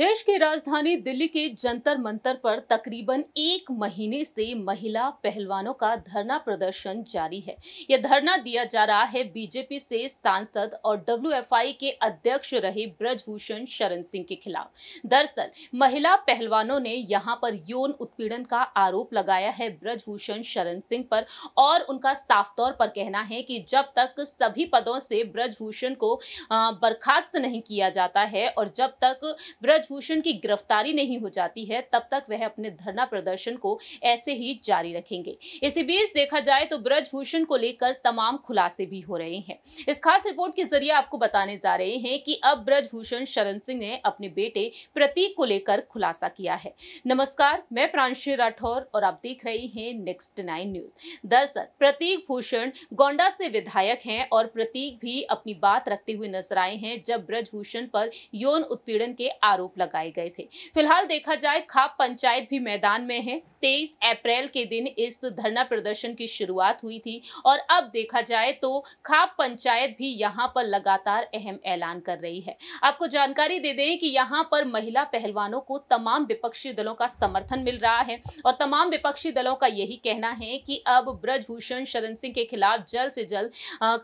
देश की राजधानी दिल्ली के जंतर मंतर पर तकरीबन एक महीने से महिला पहलवानों का धरना प्रदर्शन जारी है यह धरना दिया जा रहा है बीजेपी से सांसद और डब्ल्यू के अध्यक्ष रहे ब्रजभूषण शरण सिंह के खिलाफ दरअसल महिला पहलवानों ने यहां पर यौन उत्पीड़न का आरोप लगाया है ब्रजभूषण शरण सिंह पर और उनका साफ तौर पर कहना है कि जब तक सभी पदों से ब्रजभूषण को बर्खास्त नहीं किया जाता है और जब तक ब्रज भूषण की गिरफ्तारी नहीं हो जाती है तब तक वह अपने धरना प्रदर्शन को ऐसे ही जारी रखेंगे इसी बीच देखा जाए तो ब्रजभूषण को लेकर तमाम खुलासे भी हो रहे हैं इस खास रिपोर्ट के जरिए आपको बताने जा रहे हैं कि अब ब्रजभूषण शरण सिंह ने अपने बेटे प्रतीक को लेकर खुलासा किया है नमस्कार मैं प्रांशी राठौर और आप देख रहे हैं नेक्स्ट नाइन न्यूज दरअसल प्रतीक भूषण गोंडा से विधायक है और प्रतीक भी अपनी बात रखते हुए नजर आए हैं जब ब्रजभूषण पर यौन उत्पीड़न के आरोप आरोप लगाए गए थे फिलहाल देखा जाए खाप पंचायत भी मैदान में है तेईस अप्रैल के दिन इस धरना प्रदर्शन की शुरुआत हुई थी और अब देखा जाए तो खाप पंचायत भी यहाँ पर लगातार अहम ऐलान कर रही है आपको जानकारी दे दें कि यहां पर महिला पहलवानों को तमाम विपक्षी दलों का समर्थन मिल रहा है और तमाम विपक्षी दलों का यही कहना है कि अब ब्रजभूषण शरण सिंह के खिलाफ जल्द से जल्द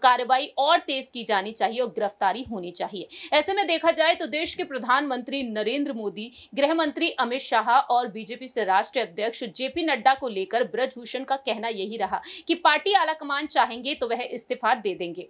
कार्रवाई और तेज की जानी चाहिए और गिरफ्तारी होनी चाहिए ऐसे में देखा जाए तो देश के प्रधानमंत्री नरेंद्र मोदी गृह मंत्री अमित शाह और बीजेपी से राष्ट्रीय अध्यक्ष जेपी नड्डा को लेकर ब्रजभूषण का कहना यही रहा कि पार्टी आलाकमान चाहेंगे तो वह इस्तीफा दे देंगे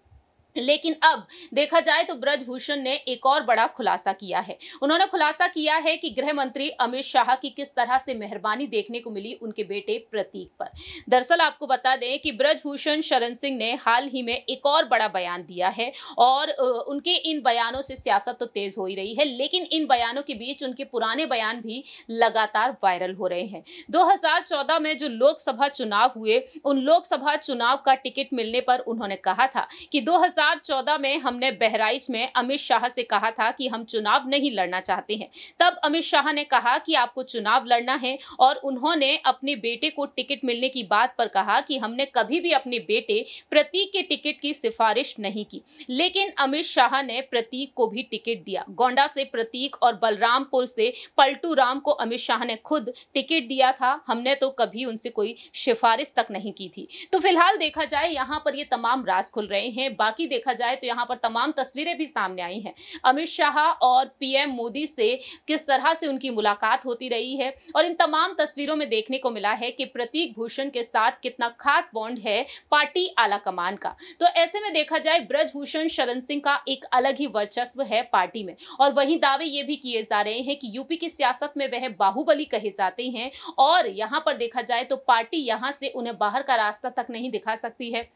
लेकिन अब देखा जाए तो ब्रजभूषण ने एक और बड़ा खुलासा किया है उन्होंने खुलासा किया है कि गृह मंत्री अमित शाह की किस तरह से मेहरबानी देखने को मिली उनके बेटे प्रतीक पर दरअसल आपको बता दें कि ब्रजभूषण शरण सिंह ने हाल ही में एक और बड़ा बयान दिया है और उनके इन बयानों से सियासत तो तेज हो ही रही है लेकिन इन बयानों के बीच उनके पुराने बयान भी लगातार वायरल हो रहे हैं दो में जो लोकसभा चुनाव हुए उन लोकसभा चुनाव का टिकट मिलने पर उन्होंने कहा था कि दो हजार 2014 में हमने बहराइच में अमित शाह से कहा था कि हम चुनाव नहीं लड़ना चाहते हैं तब अमित शाह ने कहा कि आपको चुनाव लड़ना है और उन्होंने अपने बेटे को टिकट मिलने की बात पर कहा कि हमने कभी भी अपने बेटे प्रतीक के टिकट की सिफारिश नहीं की लेकिन अमित शाह ने प्रतीक को भी टिकट दिया गोंडा से प्रतीक और बलरामपुर से पलटू राम को अमित शाह ने खुद टिकट दिया था हमने तो कभी उनसे कोई सिफारिश तक नहीं की थी तो फिलहाल देखा जाए यहाँ पर ये तमाम राज खुल रहे हैं बाकी देखा जाए तो यहाँ पर तमाम तस्वीरें भी सामने आई हैं अमित शाह और पीएम मोदी से किस तरह से उनकी मुलाकात होती रही है और इन तमाम तस्वीरों में देखने को मिला है कि प्रतीक भूषण के साथ कितना खास बॉन्ड है पार्टी आला कमान का तो ऐसे में देखा जाए ब्रजभूषण शरण सिंह का एक अलग ही वर्चस्व है पार्टी में और वही दावे ये भी किए जा रहे हैं कि यूपी की सियासत में वह बाहुबली कहे जाते हैं और यहाँ पर देखा जाए तो पार्टी यहाँ से उन्हें बाहर का रास्ता तक नहीं दिखा सकती है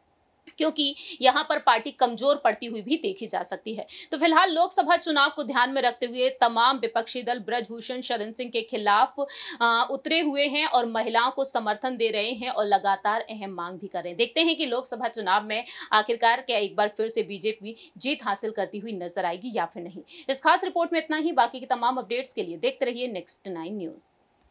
क्योंकि यहाँ पर पार्टी कमजोर पड़ती हुई भी देखी जा सकती है तो फिलहाल लोकसभा चुनाव को ध्यान में रखते हुए तमाम विपक्षी दल ब्रजभूषण शरण सिंह के खिलाफ उतरे हुए हैं और महिलाओं को समर्थन दे रहे हैं और लगातार अहम मांग भी कर रहे हैं देखते हैं कि लोकसभा चुनाव में आखिरकार क्या एक बार फिर से बीजेपी जीत हासिल करती हुई नजर आएगी या फिर नहीं इस खास रिपोर्ट में इतना ही बाकी की तमाम अपडेट्स के लिए देखते रहिए नेक्स्ट नाइन न्यूज़